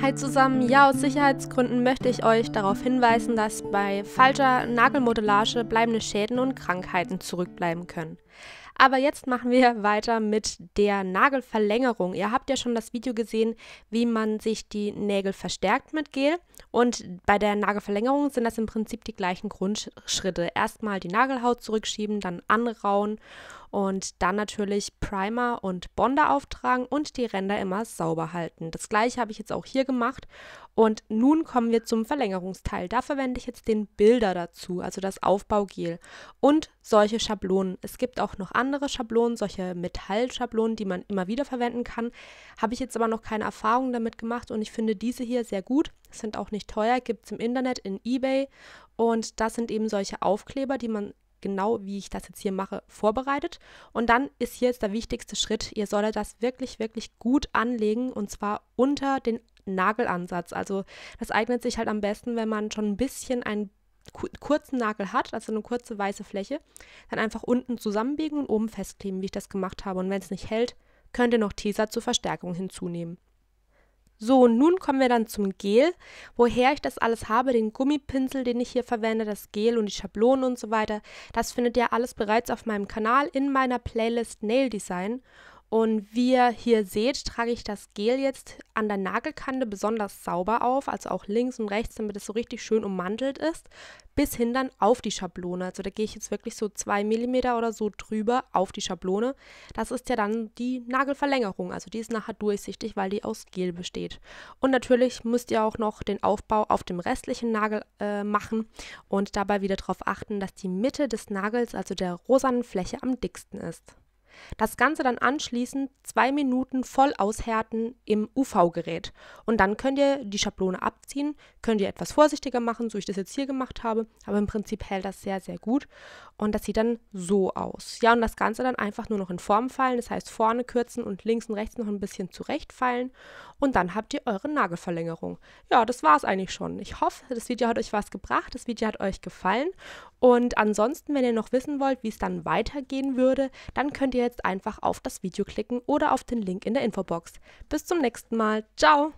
Hi zusammen, ja aus Sicherheitsgründen möchte ich euch darauf hinweisen, dass bei falscher Nagelmodellage bleibende Schäden und Krankheiten zurückbleiben können. Aber jetzt machen wir weiter mit der Nagelverlängerung. Ihr habt ja schon das Video gesehen, wie man sich die Nägel verstärkt mit Gel. Und bei der Nagelverlängerung sind das im Prinzip die gleichen Grundschritte. Erstmal die Nagelhaut zurückschieben, dann anrauen und dann natürlich Primer und Bonder auftragen und die Ränder immer sauber halten. Das gleiche habe ich jetzt auch hier gemacht und nun kommen wir zum Verlängerungsteil. Da verwende ich jetzt den Bilder dazu, also das Aufbaugel und solche Schablonen. Es gibt auch noch andere Schablonen, solche Metallschablonen, die man immer wieder verwenden kann. Habe ich jetzt aber noch keine Erfahrung damit gemacht und ich finde diese hier sehr gut. Sind auch nicht teuer, gibt es im Internet, in eBay. Und das sind eben solche Aufkleber, die man genau wie ich das jetzt hier mache, vorbereitet. Und dann ist hier jetzt der wichtigste Schritt. Ihr solltet das wirklich, wirklich gut anlegen und zwar unter den Nagelansatz. Also das eignet sich halt am besten, wenn man schon ein bisschen einen kurzen Nagel hat, also eine kurze weiße Fläche, dann einfach unten zusammenbiegen und oben festkleben, wie ich das gemacht habe. Und wenn es nicht hält, könnt ihr noch Tesa zur Verstärkung hinzunehmen. So, nun kommen wir dann zum Gel. Woher ich das alles habe, den Gummipinsel, den ich hier verwende, das Gel und die Schablonen und so weiter, das findet ihr alles bereits auf meinem Kanal in meiner Playlist Nail Design. Und wie ihr hier seht, trage ich das Gel jetzt an der Nagelkante besonders sauber auf, also auch links und rechts, damit es so richtig schön ummantelt ist, bis hin dann auf die Schablone. Also da gehe ich jetzt wirklich so 2 mm oder so drüber auf die Schablone. Das ist ja dann die Nagelverlängerung, also die ist nachher durchsichtig, weil die aus Gel besteht. Und natürlich müsst ihr auch noch den Aufbau auf dem restlichen Nagel äh, machen und dabei wieder darauf achten, dass die Mitte des Nagels, also der rosanen Fläche, am dicksten ist. Das Ganze dann anschließend zwei Minuten voll aushärten im UV-Gerät. Und dann könnt ihr die Schablone abziehen, könnt ihr etwas vorsichtiger machen, so ich das jetzt hier gemacht habe. Aber im Prinzip hält das sehr, sehr gut. Und das sieht dann so aus. Ja, und das Ganze dann einfach nur noch in Form fallen. Das heißt, vorne kürzen und links und rechts noch ein bisschen zurechtfallen. Und dann habt ihr eure Nagelverlängerung. Ja, das war es eigentlich schon. Ich hoffe, das Video hat euch was gebracht. Das Video hat euch gefallen. Und ansonsten, wenn ihr noch wissen wollt, wie es dann weitergehen würde, dann könnt ihr jetzt einfach auf das Video klicken oder auf den Link in der Infobox. Bis zum nächsten Mal. Ciao!